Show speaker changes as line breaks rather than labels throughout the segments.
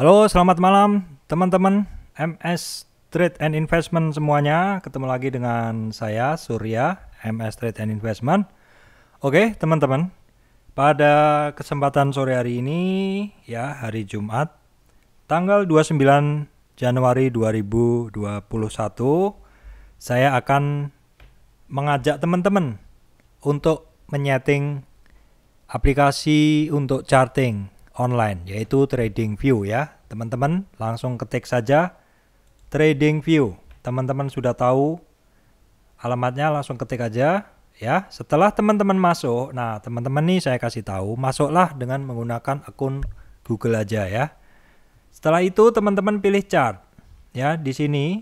Halo, selamat malam teman-teman MS Trade and Investment semuanya. Ketemu lagi dengan saya Surya, MS Trade and Investment. Oke, teman-teman. Pada kesempatan sore hari ini ya, hari Jumat tanggal 29 Januari 2021, saya akan mengajak teman-teman untuk menyeting aplikasi untuk charting online yaitu Trading View ya. Teman-teman langsung ketik saja Trading View Teman-teman sudah tahu alamatnya langsung ketik aja ya. Setelah teman-teman masuk, nah teman-teman nih saya kasih tahu, masuklah dengan menggunakan akun Google aja ya. Setelah itu teman-teman pilih chart ya di sini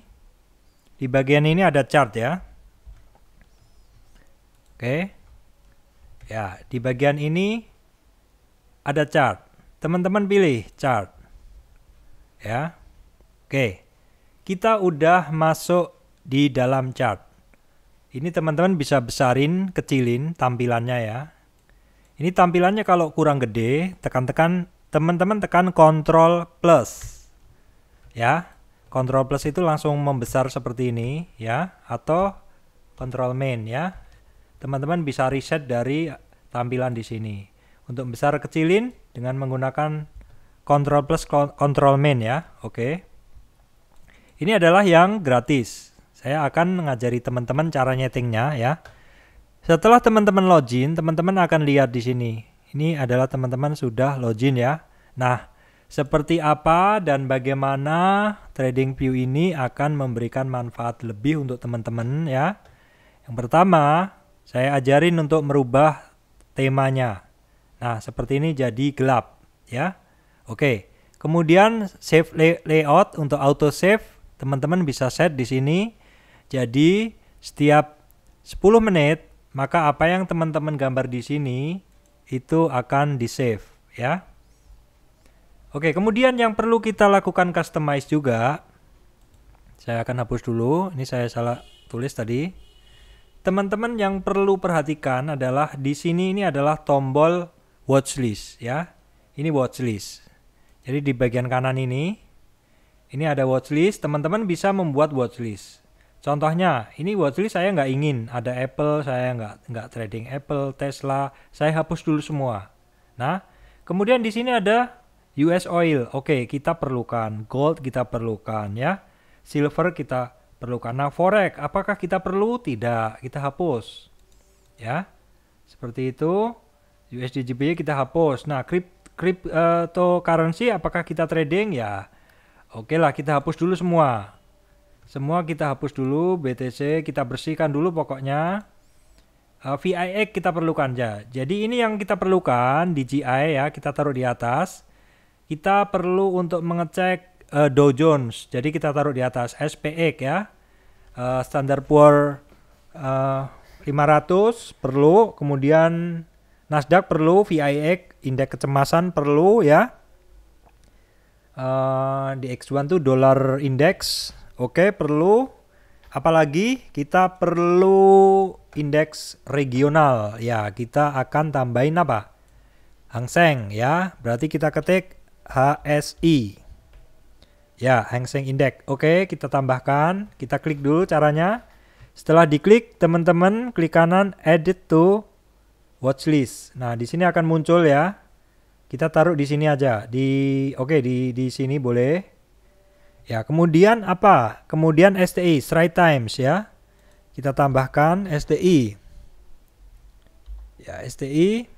di bagian ini ada chart ya. Oke. Ya, di bagian ini ada chart. Teman-teman pilih chart. Ya. Oke. Kita udah masuk di dalam chart. Ini teman-teman bisa besarin, kecilin tampilannya ya. Ini tampilannya kalau kurang gede, tekan-tekan teman-teman tekan control plus. Ya. control plus itu langsung membesar seperti ini ya atau control main ya. Teman-teman bisa reset dari tampilan di sini. Untuk besar kecilin dengan menggunakan control plus control main ya. Oke. Okay. Ini adalah yang gratis. Saya akan mengajari teman-teman cara nyetingnya ya. Setelah teman-teman login, teman-teman akan lihat di sini. Ini adalah teman-teman sudah login ya. Nah, seperti apa dan bagaimana trading view ini akan memberikan manfaat lebih untuk teman-teman ya. Yang pertama, saya ajarin untuk merubah temanya. Nah, seperti ini jadi gelap ya. Oke. Kemudian save lay layout untuk auto save, teman-teman bisa set di sini. Jadi setiap 10 menit maka apa yang teman-teman gambar di sini itu akan di save ya. Oke, kemudian yang perlu kita lakukan customize juga. Saya akan hapus dulu. Ini saya salah tulis tadi. Teman-teman yang perlu perhatikan adalah di sini ini adalah tombol watchlist ya. Ini watchlist. Jadi di bagian kanan ini ini ada watchlist, teman-teman bisa membuat watchlist. Contohnya, ini watchlist saya nggak ingin ada Apple, saya nggak nggak trading Apple, Tesla, saya hapus dulu semua. Nah, kemudian di sini ada US oil. Oke, kita perlukan gold, kita perlukan ya. Silver kita perlukan. Nah, forex apakah kita perlu? Tidak, kita hapus. Ya. Seperti itu. USDJPY kita hapus. Nah, eh, crypto currency apakah kita trading ya? Oke okay lah kita hapus dulu semua. Semua kita hapus dulu BTC kita bersihkan dulu pokoknya. Uh, eh, VIX kita perlukan ya. Jadi ini yang kita perlukan di DJI ya kita taruh di atas. Kita perlu untuk mengecek uh, Dow Jones. Jadi kita taruh di atas SPX ya. Uh, Standard Poor uh, 500 perlu. Kemudian Nasdaq perlu, VIX indeks kecemasan perlu ya. Uh, x 1 tuh dollar indeks, oke okay, perlu. Apalagi kita perlu indeks regional ya. Kita akan tambahin apa? Hang Seng ya. Berarti kita ketik HSI. Ya, Hang Seng Index. Oke, okay, kita tambahkan. Kita klik dulu caranya. Setelah diklik, teman-teman klik kanan edit to watchlist. Nah, di sini akan muncul ya. Kita taruh di sini aja. Di oke okay, di di sini boleh. Ya, kemudian apa? Kemudian STI, strike times ya. Kita tambahkan STI. Ya, STI.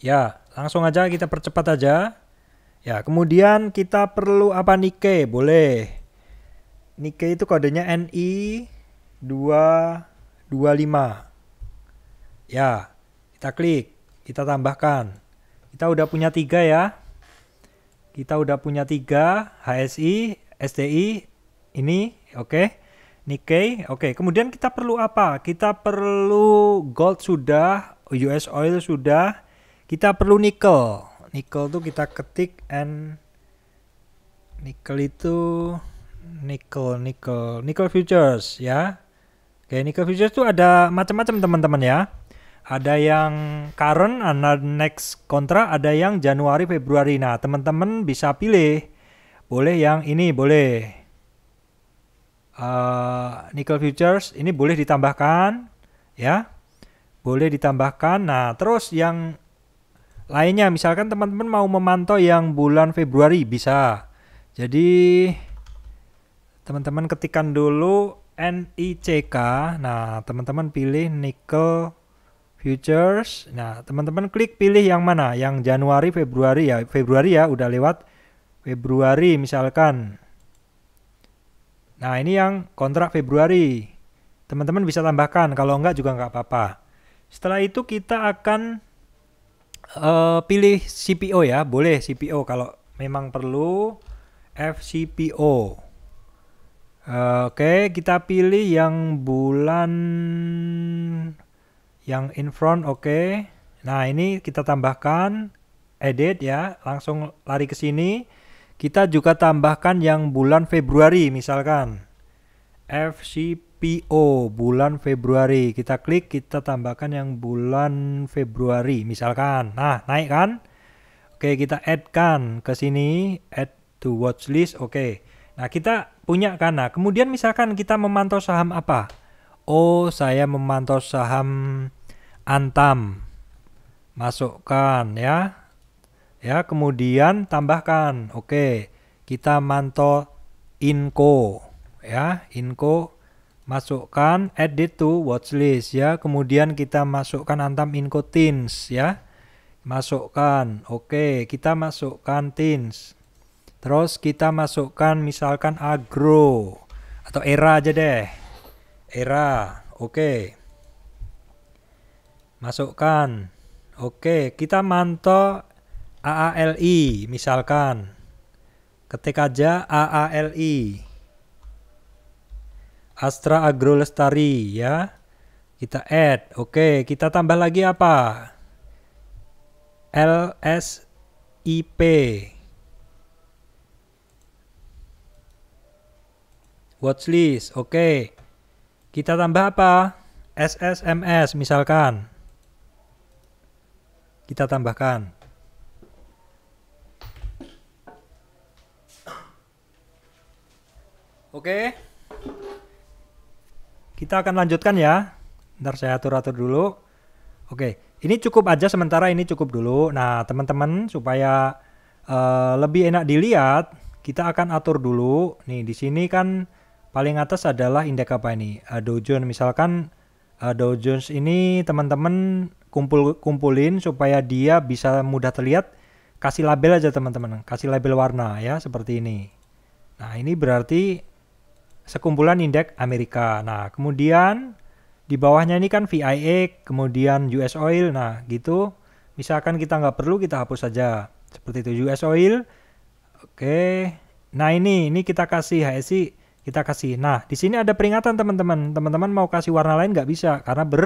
Ya, langsung aja kita percepat aja. Ya, kemudian kita perlu apa Nike Boleh. Nike itu kodenya NI 225. Ya. Kita klik, kita tambahkan. Kita udah punya tiga ya. Kita udah punya tiga, HSI, STI, ini, oke. Okay. Nikkei, oke. Okay. Kemudian kita perlu apa? Kita perlu gold sudah, US oil sudah. Kita perlu nikel. Nikel tuh kita ketik and nikel itu nikel, nikel, nikel futures ya. Oke, okay, nikel futures tuh ada macam-macam teman-teman ya ada yang current, ada next kontra, ada yang Januari Februari. Nah, teman-teman bisa pilih. Boleh yang ini, boleh. Uh, nickel futures ini boleh ditambahkan, ya. Boleh ditambahkan. Nah, terus yang lainnya misalkan teman-teman mau memantau yang bulan Februari bisa. Jadi teman-teman ketikan dulu NICK. Nah, teman-teman pilih nickel futures. Nah, teman-teman klik pilih yang mana? Yang Januari, Februari ya. Februari ya udah lewat Februari misalkan. Nah, ini yang kontrak Februari. Teman-teman bisa tambahkan, kalau enggak juga enggak apa-apa. Setelah itu kita akan uh, pilih CPO ya. Boleh CPO kalau memang perlu FCPO. Uh, eh, Oke, okay, kita pilih yang bulan yang in front oke okay. nah ini kita tambahkan edit ya langsung lari ke sini kita juga tambahkan yang bulan Februari misalkan FCPO bulan Februari kita klik kita tambahkan yang bulan Februari misalkan nah naik kan oke kita add kan ke sini add to watch list oke nah kita punya kan nah kemudian misalkan kita memantau saham apa oh saya memantau saham antam masukkan ya ya kemudian tambahkan oke kita mantau inko ya inko masukkan edit to watchlist ya kemudian kita masukkan antam inko teens ya masukkan oke kita masukkan teens terus kita masukkan misalkan agro atau era aja deh era oke Masukkan. Oke, kita mantau AALI misalkan. Ketik aja AALI. Astra Agro Lestari ya. Kita add. Oke, kita tambah lagi apa? LSIP. Watchlist. Oke. Kita tambah apa? SSMS misalkan kita tambahkan Oke. Kita akan lanjutkan ya. Ntar saya atur-atur dulu. Oke, ini cukup aja sementara ini cukup dulu. Nah, teman-teman supaya uh, lebih enak dilihat, kita akan atur dulu. Nih, di sini kan paling atas adalah indeks apa ini? Uh, Dow Jones misalkan uh, Dow Jones ini teman-teman kumpul kumpulin supaya dia bisa mudah terlihat kasih label aja teman-teman kasih label warna ya seperti ini nah ini berarti sekumpulan indeks Amerika nah kemudian di bawahnya ini kan VIA kemudian US Oil nah gitu misalkan kita nggak perlu kita hapus saja seperti itu US Oil oke nah ini ini kita kasih HSI kita kasih nah di sini ada peringatan teman-teman teman-teman mau kasih warna lain nggak bisa karena ber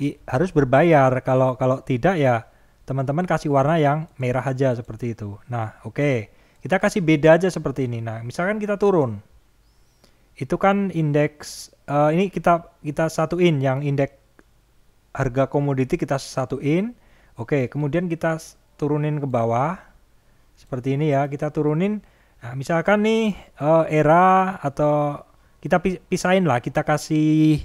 i, harus berbayar kalau kalau tidak ya teman-teman kasih warna yang merah aja seperti itu nah oke okay. kita kasih beda aja seperti ini nah misalkan kita turun itu kan indeks uh, ini kita kita satuin yang indeks harga komoditi kita satuin oke okay. kemudian kita turunin ke bawah seperti ini ya kita turunin nah misalkan nih uh, era atau kita pisahin lah kita kasih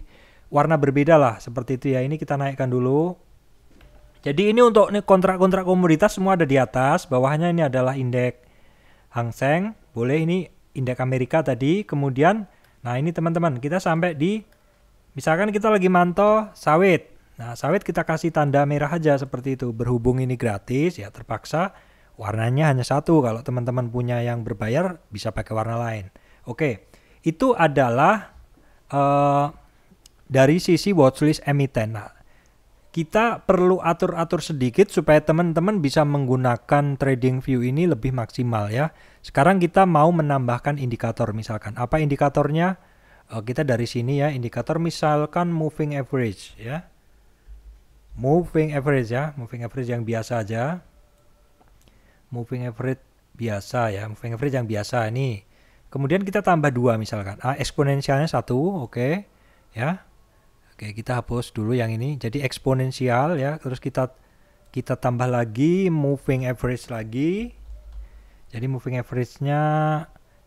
warna berbeda lah seperti itu ya. Ini kita naikkan dulu. Jadi ini untuk ini kontrak-kontrak komoditas semua ada di atas. Bawahnya ini adalah indeks Hang Seng. Boleh ini indeks Amerika tadi. Kemudian, nah ini teman-teman kita sampai di, misalkan kita lagi mantau sawit. Nah sawit kita kasih tanda merah aja seperti itu. Berhubung ini gratis ya terpaksa warnanya hanya satu. Kalau teman-teman punya yang berbayar bisa pakai warna lain. Oke, itu adalah... Uh, dari sisi watchlist emiten. Nah, kita perlu atur-atur sedikit supaya teman-teman bisa menggunakan trading view ini lebih maksimal ya. Sekarang kita mau menambahkan indikator misalkan. Apa indikatornya? Eh, kita dari sini ya, indikator misalkan moving average ya. Moving average ya, moving average yang biasa aja. Moving average biasa ya, moving average yang biasa ini. Kemudian kita tambah dua misalkan. Ah, eksponensialnya satu, oke okay. ya Oke, kita hapus dulu yang ini. Jadi eksponensial ya, terus kita kita tambah lagi moving average lagi. Jadi moving average-nya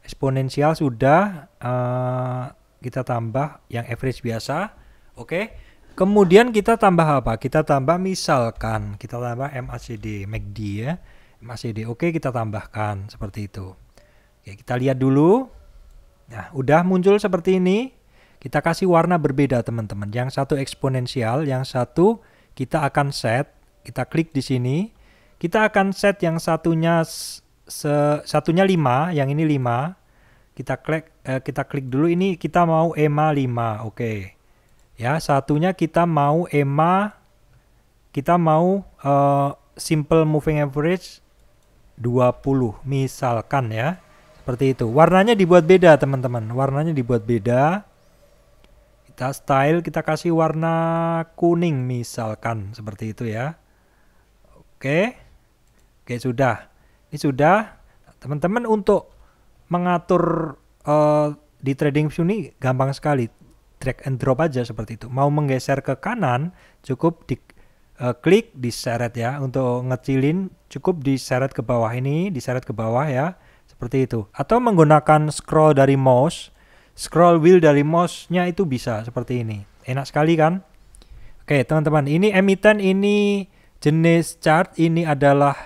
eksponensial sudah uh, kita tambah yang average biasa. Oke. Kemudian kita tambah apa? Kita tambah misalkan kita tambah MACD, MACD ya. MACD. Oke, kita tambahkan seperti itu. Oke, kita lihat dulu. Nah, udah muncul seperti ini. Kita kasih warna berbeda teman-teman. Yang satu eksponensial, yang satu kita akan set. Kita klik di sini. Kita akan set yang satunya se, satunya 5, yang ini 5. Kita klik eh, kita klik dulu ini kita mau EMA 5. Oke. Okay. Ya, satunya kita mau EMA kita mau uh, simple moving average 20 misalkan ya. Seperti itu. Warnanya dibuat beda, teman-teman. Warnanya dibuat beda style kita kasih warna kuning misalkan seperti itu ya. Oke. Oke, sudah. Ini sudah. Teman-teman untuk mengatur uh, di trading view ini gampang sekali. Drag and drop aja seperti itu. Mau menggeser ke kanan cukup di uh, klik diseret ya untuk ngecilin cukup di seret ke bawah ini, di seret ke bawah ya. Seperti itu. Atau menggunakan scroll dari mouse scroll wheel dari mouse-nya itu bisa seperti ini. Enak sekali kan? Oke, teman-teman, ini emiten ini jenis chart ini adalah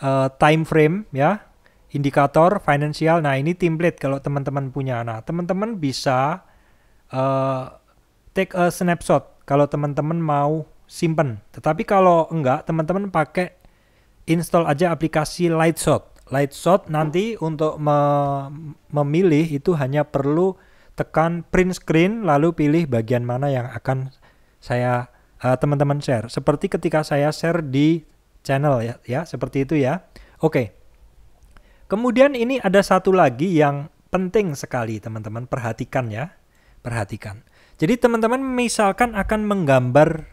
uh, time frame ya, indikator finansial. Nah, ini template kalau teman-teman punya. Nah, teman-teman bisa uh, take a snapshot kalau teman-teman mau simpen. Tetapi kalau enggak, teman-teman pakai install aja aplikasi Lightshot light shot nanti untuk me memilih itu hanya perlu tekan print screen lalu pilih bagian mana yang akan saya eh, teman-teman uh, share. Seperti ketika saya share di channel ya, ya seperti itu ya. Oke. Okay. Kemudian ini ada satu lagi yang penting sekali teman-teman perhatikan ya. Perhatikan. Jadi teman-teman misalkan akan menggambar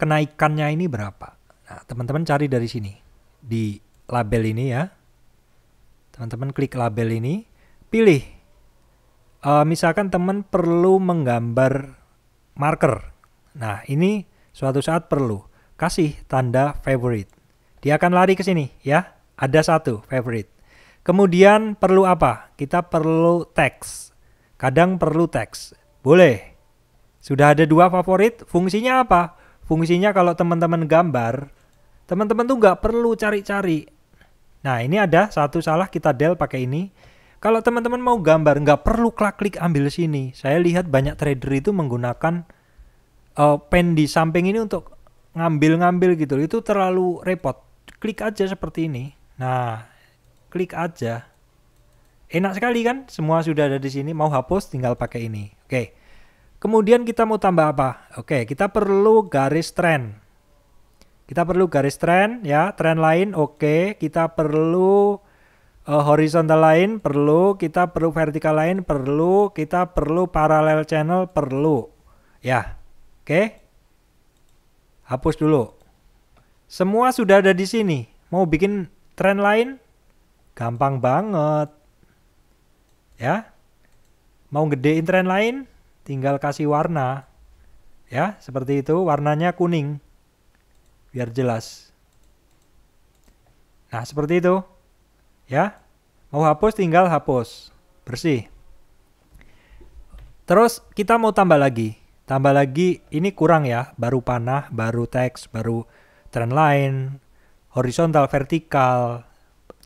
kenaikannya ini berapa. teman nah, teman-teman cari dari sini di label ini ya. Teman-teman klik label ini, pilih. Uh, misalkan teman perlu menggambar marker. Nah, ini suatu saat perlu. Kasih tanda favorite. Dia akan lari ke sini ya. Ada satu favorite. Kemudian perlu apa? Kita perlu teks. Kadang perlu teks. Boleh. Sudah ada dua favorit, fungsinya apa? Fungsinya kalau teman-teman gambar, teman-teman tuh nggak perlu cari-cari Nah ini ada satu salah kita del pakai ini. Kalau teman-teman mau gambar nggak perlu klik-klik ambil sini. Saya lihat banyak trader itu menggunakan uh, pen di samping ini untuk ngambil-ngambil gitu. Itu terlalu repot. Klik aja seperti ini. Nah klik aja. Enak sekali kan? Semua sudah ada di sini. Mau hapus tinggal pakai ini. Oke. Kemudian kita mau tambah apa? Oke, kita perlu garis trend. Kita perlu garis trend ya, trend lain oke, okay. kita perlu uh, horizontal lain perlu, kita perlu vertikal lain perlu, kita perlu paralel channel perlu. Ya. Oke. Okay. Hapus dulu. Semua sudah ada di sini. Mau bikin trend lain? Gampang banget. Ya. Mau gedein trend lain? Tinggal kasih warna. Ya, seperti itu warnanya kuning biar jelas. Nah, seperti itu. Ya. Mau hapus tinggal hapus. Bersih. Terus kita mau tambah lagi. Tambah lagi ini kurang ya, baru panah, baru teks, baru trend line, horizontal, vertikal,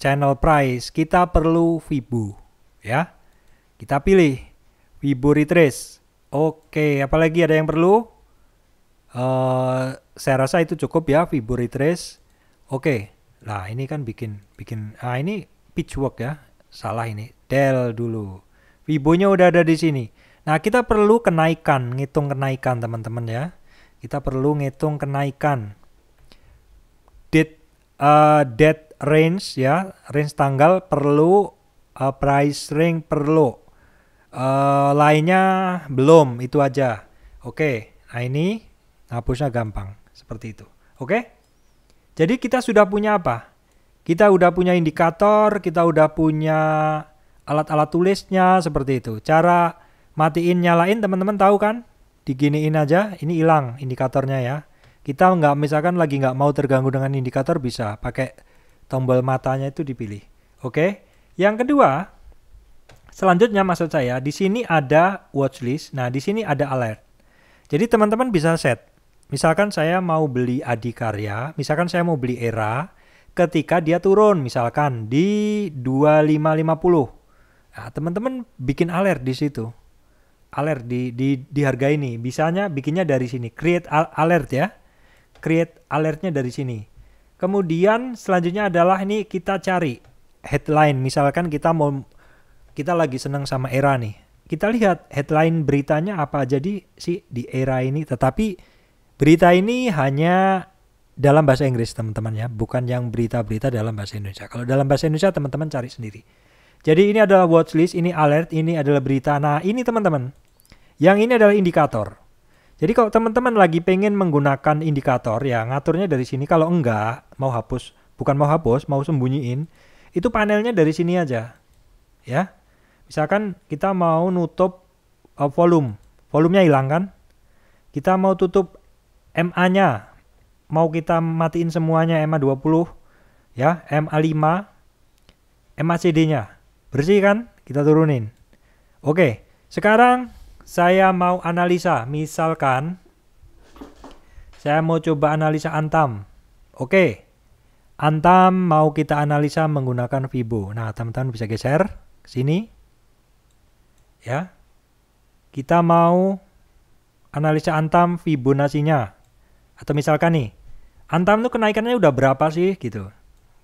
channel price. Kita perlu Fibu, ya. Kita pilih Fibu retrace. Oke, apalagi ada yang perlu? Uh, saya rasa itu cukup ya Fibur retrace oke okay. nah ini kan bikin bikin ah ini pitchwork ya salah ini del dulu Fibonya udah ada di sini nah kita perlu kenaikan ngitung kenaikan teman-teman ya kita perlu ngitung kenaikan Dead uh, dead range ya range tanggal perlu uh, price range perlu uh, lainnya belum itu aja oke okay. nah ini hapusnya gampang seperti itu. Oke? Jadi kita sudah punya apa? Kita udah punya indikator, kita udah punya alat-alat tulisnya seperti itu. Cara matiin nyalain teman-teman tahu kan? Diginiin aja, ini hilang indikatornya ya. Kita nggak misalkan lagi nggak mau terganggu dengan indikator bisa pakai tombol matanya itu dipilih. Oke. Yang kedua, selanjutnya maksud saya di sini ada watchlist. Nah, di sini ada alert. Jadi teman-teman bisa set Misalkan saya mau beli Adikarya, misalkan saya mau beli Era ketika dia turun misalkan di 2550. Nah, teman-teman bikin alert di situ. Alert di, di di harga ini. Bisanya bikinnya dari sini. Create alert ya. Create alertnya dari sini. Kemudian selanjutnya adalah ini kita cari headline. Misalkan kita mau kita lagi senang sama era nih. Kita lihat headline beritanya apa jadi sih di era ini. Tetapi Berita ini hanya dalam bahasa Inggris teman-teman ya, bukan yang berita-berita dalam bahasa Indonesia. Kalau dalam bahasa Indonesia teman-teman cari sendiri. Jadi ini adalah watchlist, ini alert, ini adalah berita. Nah ini teman-teman, yang ini adalah indikator. Jadi kalau teman-teman lagi pengen menggunakan indikator ya ngaturnya dari sini. Kalau enggak mau hapus, bukan mau hapus, mau sembunyiin, itu panelnya dari sini aja. Ya, misalkan kita mau nutup uh, volume, volumenya hilang kan? Kita mau tutup MA-nya mau kita matiin semuanya MA20 ya, MA5, MACD-nya. Bersih kan? Kita turunin. Oke, sekarang saya mau analisa. Misalkan saya mau coba analisa Antam. Oke. Antam mau kita analisa menggunakan Fibo. Nah, teman-teman bisa geser ke sini. Ya. Kita mau analisa Antam Fibonacci-nya. Atau misalkan nih, Antam tuh kenaikannya udah berapa sih gitu.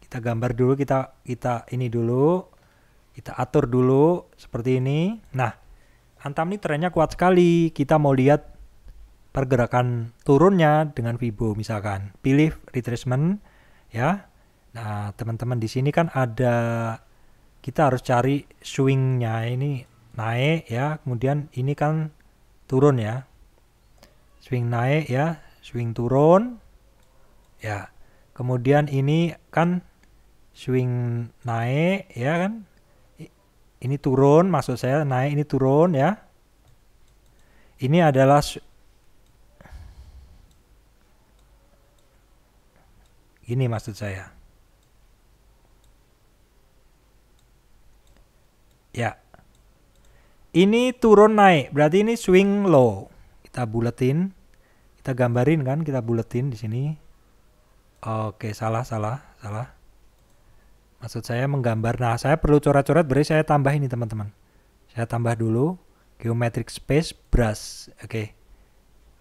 Kita gambar dulu, kita kita ini dulu, kita atur dulu seperti ini. Nah, Antam ini trennya kuat sekali. Kita mau lihat pergerakan turunnya dengan fibo misalkan. Pilih retracement ya. Nah, teman-teman di sini kan ada kita harus cari swingnya ini naik ya, kemudian ini kan turun ya. Swing naik ya, swing turun ya kemudian ini kan swing naik ya kan ini turun maksud saya naik ini turun ya ini adalah ini maksud saya ya ini turun naik berarti ini swing low kita buletin kita gambarin kan kita buletin di sini oke salah salah salah maksud saya menggambar nah saya perlu coret-coret berarti saya tambah ini teman-teman saya tambah dulu geometric space brush oke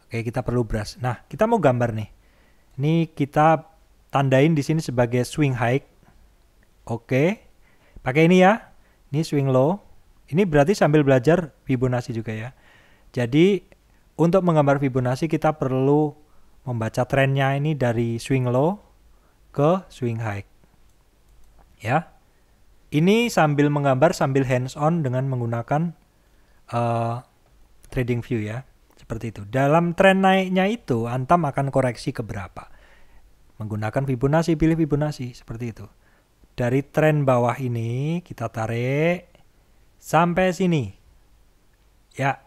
oke kita perlu brush nah kita mau gambar nih ini kita tandain di sini sebagai swing high oke pakai ini ya ini swing low ini berarti sambil belajar Fibonacci juga ya jadi untuk menggambar Fibonacci kita perlu membaca trennya ini dari swing low ke swing high. Ya. Ini sambil menggambar sambil hands on dengan menggunakan uh, trading view ya. Seperti itu. Dalam tren naiknya itu Antam akan koreksi ke berapa? Menggunakan Fibonacci, pilih Fibonacci seperti itu. Dari tren bawah ini kita tarik sampai sini. Ya,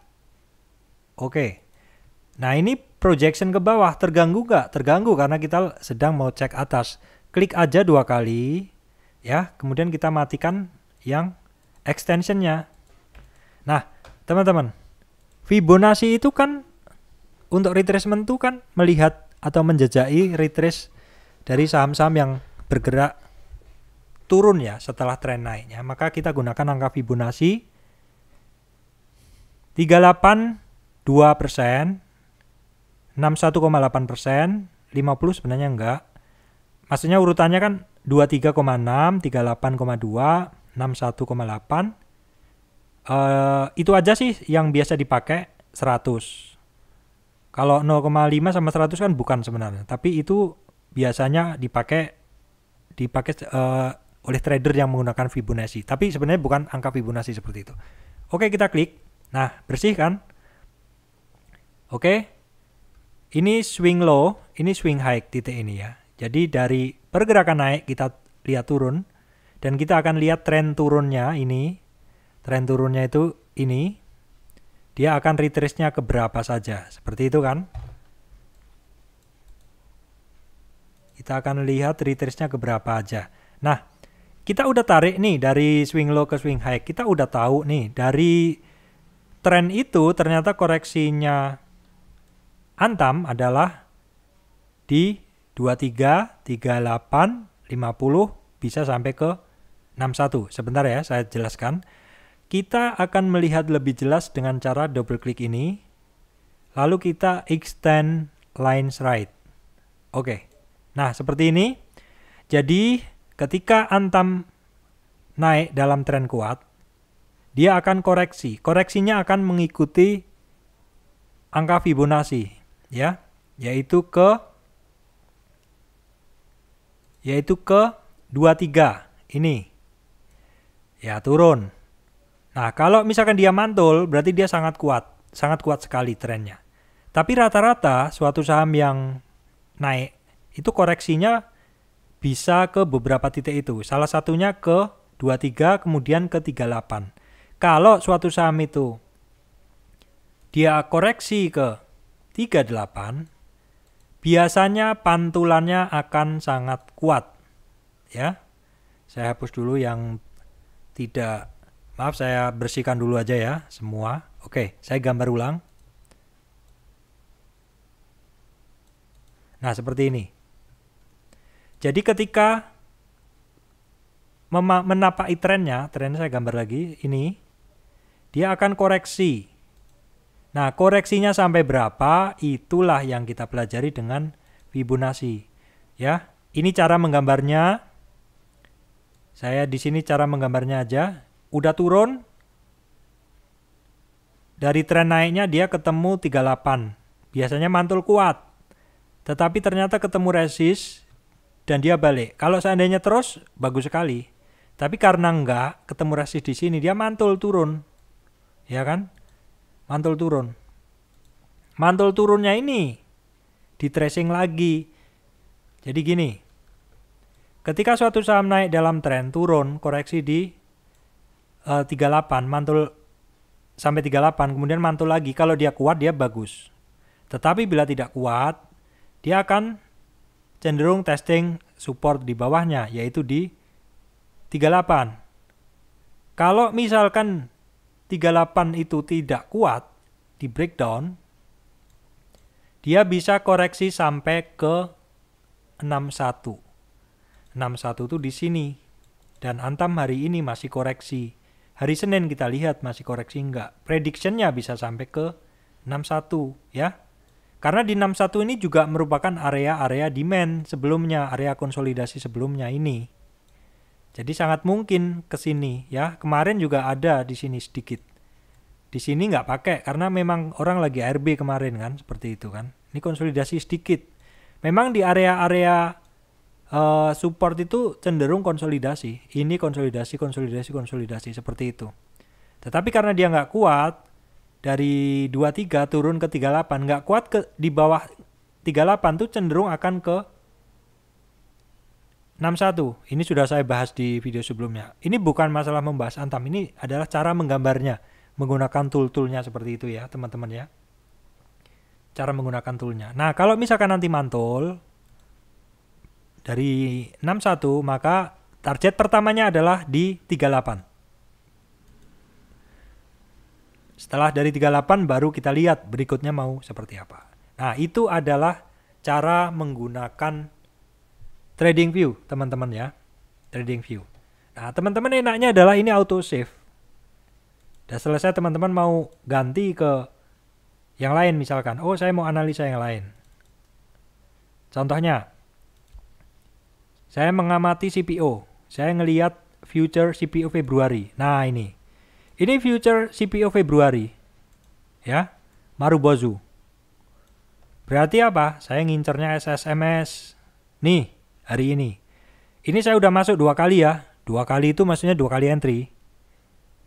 Oke. Nah ini projection ke bawah terganggu nggak? Terganggu karena kita sedang mau cek atas. Klik aja dua kali, ya. Kemudian kita matikan yang extensionnya. Nah, teman-teman, Fibonacci itu kan untuk retracement itu kan melihat atau menjejaki retrace dari saham-saham yang bergerak turun ya setelah tren naiknya. Maka kita gunakan angka Fibonacci 38 2 persen, 61,8 persen, 50 sebenarnya enggak. Maksudnya urutannya kan 23,6, 38,2, 61,8. Uh, itu aja sih yang biasa dipakai 100. Kalau 0,5 sama 100 kan bukan sebenarnya, tapi itu biasanya dipakai dipakai uh, oleh trader yang menggunakan Fibonacci. Tapi sebenarnya bukan angka Fibonacci seperti itu. Oke, kita klik. Nah, bersih kan? Oke. Okay? Ini swing low, ini swing high titik ini ya. Jadi dari pergerakan naik kita lihat turun dan kita akan lihat tren turunnya ini. Tren turunnya itu ini. Dia akan retrace-nya ke berapa saja. Seperti itu kan? Kita akan lihat retrace-nya ke berapa aja. Nah, kita udah tarik nih dari swing low ke swing high. Kita udah tahu nih dari tren itu ternyata koreksinya Antam adalah di 23, 38, 50 bisa sampai ke 61. Sebentar ya, saya jelaskan. Kita akan melihat lebih jelas dengan cara double klik ini. Lalu kita extend lines right. Oke. Nah, seperti ini. Jadi, ketika antam naik dalam tren kuat, dia akan koreksi. Koreksinya akan mengikuti angka Fibonacci ya, yaitu ke yaitu ke 23 ini. Ya, turun. Nah, kalau misalkan dia mantul, berarti dia sangat kuat, sangat kuat sekali trennya. Tapi rata-rata suatu saham yang naik itu koreksinya bisa ke beberapa titik itu. Salah satunya ke 23 kemudian ke 38. Kalau suatu saham itu dia koreksi ke 38 biasanya pantulannya akan sangat kuat. Ya. Saya hapus dulu yang tidak maaf saya bersihkan dulu aja ya semua. Oke, saya gambar ulang. Nah, seperti ini. Jadi ketika menapai trennya, trennya saya gambar lagi ini, dia akan koreksi Nah, koreksinya sampai berapa itulah yang kita pelajari dengan Fibonacci. Ya, ini cara menggambarnya. Saya di sini cara menggambarnya aja. Udah turun, dari tren naiknya dia ketemu 38. Biasanya mantul kuat. Tetapi ternyata ketemu resist dan dia balik. Kalau seandainya terus bagus sekali. Tapi karena enggak ketemu resist di sini dia mantul turun. Ya kan? mantul turun. Mantul turunnya ini di tracing lagi. Jadi gini, ketika suatu saham naik dalam tren turun, koreksi di eh, uh, 38, mantul sampai 38, kemudian mantul lagi. Kalau dia kuat, dia bagus. Tetapi bila tidak kuat, dia akan cenderung testing support di bawahnya, yaitu di 38. Kalau misalkan 38 itu tidak kuat di breakdown, dia bisa koreksi sampai ke 61. 61 itu di sini. Dan Antam hari ini masih koreksi. Hari Senin kita lihat masih koreksi enggak. Predictionnya bisa sampai ke 61 ya. Karena di 61 ini juga merupakan area-area demand sebelumnya, area konsolidasi sebelumnya ini. Jadi sangat mungkin ke sini ya. Kemarin juga ada di sini sedikit. Di sini nggak pakai karena memang orang lagi RB kemarin kan seperti itu kan. Ini konsolidasi sedikit. Memang di area-area uh, support itu cenderung konsolidasi. Ini konsolidasi, konsolidasi, konsolidasi seperti itu. Tetapi karena dia nggak kuat dari 23 turun ke 38, nggak kuat ke di bawah 38 tuh cenderung akan ke 61. Ini sudah saya bahas di video sebelumnya. Ini bukan masalah membahas Antam, ini adalah cara menggambarnya menggunakan tool-toolnya seperti itu ya, teman-teman ya. Cara menggunakan toolnya. Nah, kalau misalkan nanti mantul dari 61, maka target pertamanya adalah di 38. Setelah dari 38 baru kita lihat berikutnya mau seperti apa. Nah, itu adalah cara menggunakan trading view teman-teman ya trading view nah teman-teman enaknya adalah ini auto save Dan selesai teman-teman mau ganti ke yang lain misalkan oh saya mau analisa yang lain contohnya saya mengamati CPO saya ngelihat future CPO Februari nah ini ini future CPO Februari ya Marubozu berarti apa saya ngincernya SSMS nih hari ini. Ini saya udah masuk dua kali ya. Dua kali itu maksudnya dua kali entry.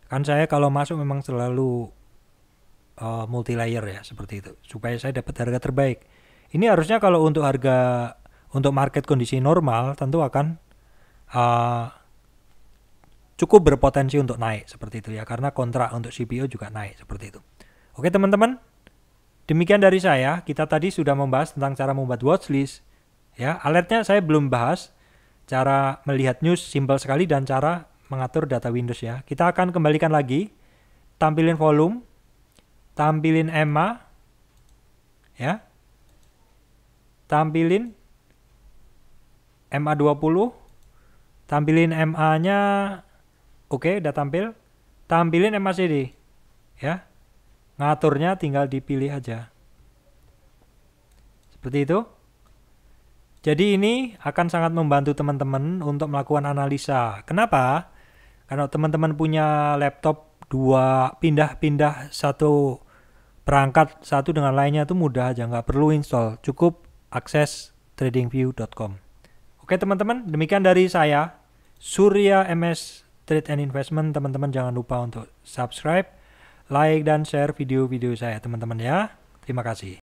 Kan saya kalau masuk memang selalu uh, eh, multi layer ya seperti itu supaya saya dapat harga terbaik. Ini harusnya kalau untuk harga untuk market kondisi normal tentu akan uh, cukup berpotensi untuk naik seperti itu ya karena kontrak untuk CPO juga naik seperti itu. Oke teman-teman, demikian dari saya. Kita tadi sudah membahas tentang cara membuat watchlist Ya, alertnya saya belum bahas cara melihat news simple sekali dan cara mengatur data Windows ya. Kita akan kembalikan lagi tampilin volume, tampilin EMA ya. Tampilin MA20, tampilin MA-nya oke okay, udah tampil. Tampilin MACD ya. Ngaturnya tinggal dipilih aja. Seperti itu. Jadi ini akan sangat membantu teman-teman untuk melakukan analisa. Kenapa? Karena teman-teman punya laptop dua pindah-pindah satu perangkat satu dengan lainnya itu mudah aja, nggak perlu install, cukup akses tradingview.com. Oke teman-teman, demikian dari saya Surya MS Trade and Investment. Teman-teman jangan lupa untuk subscribe, like dan share video-video saya teman-teman ya. Terima kasih.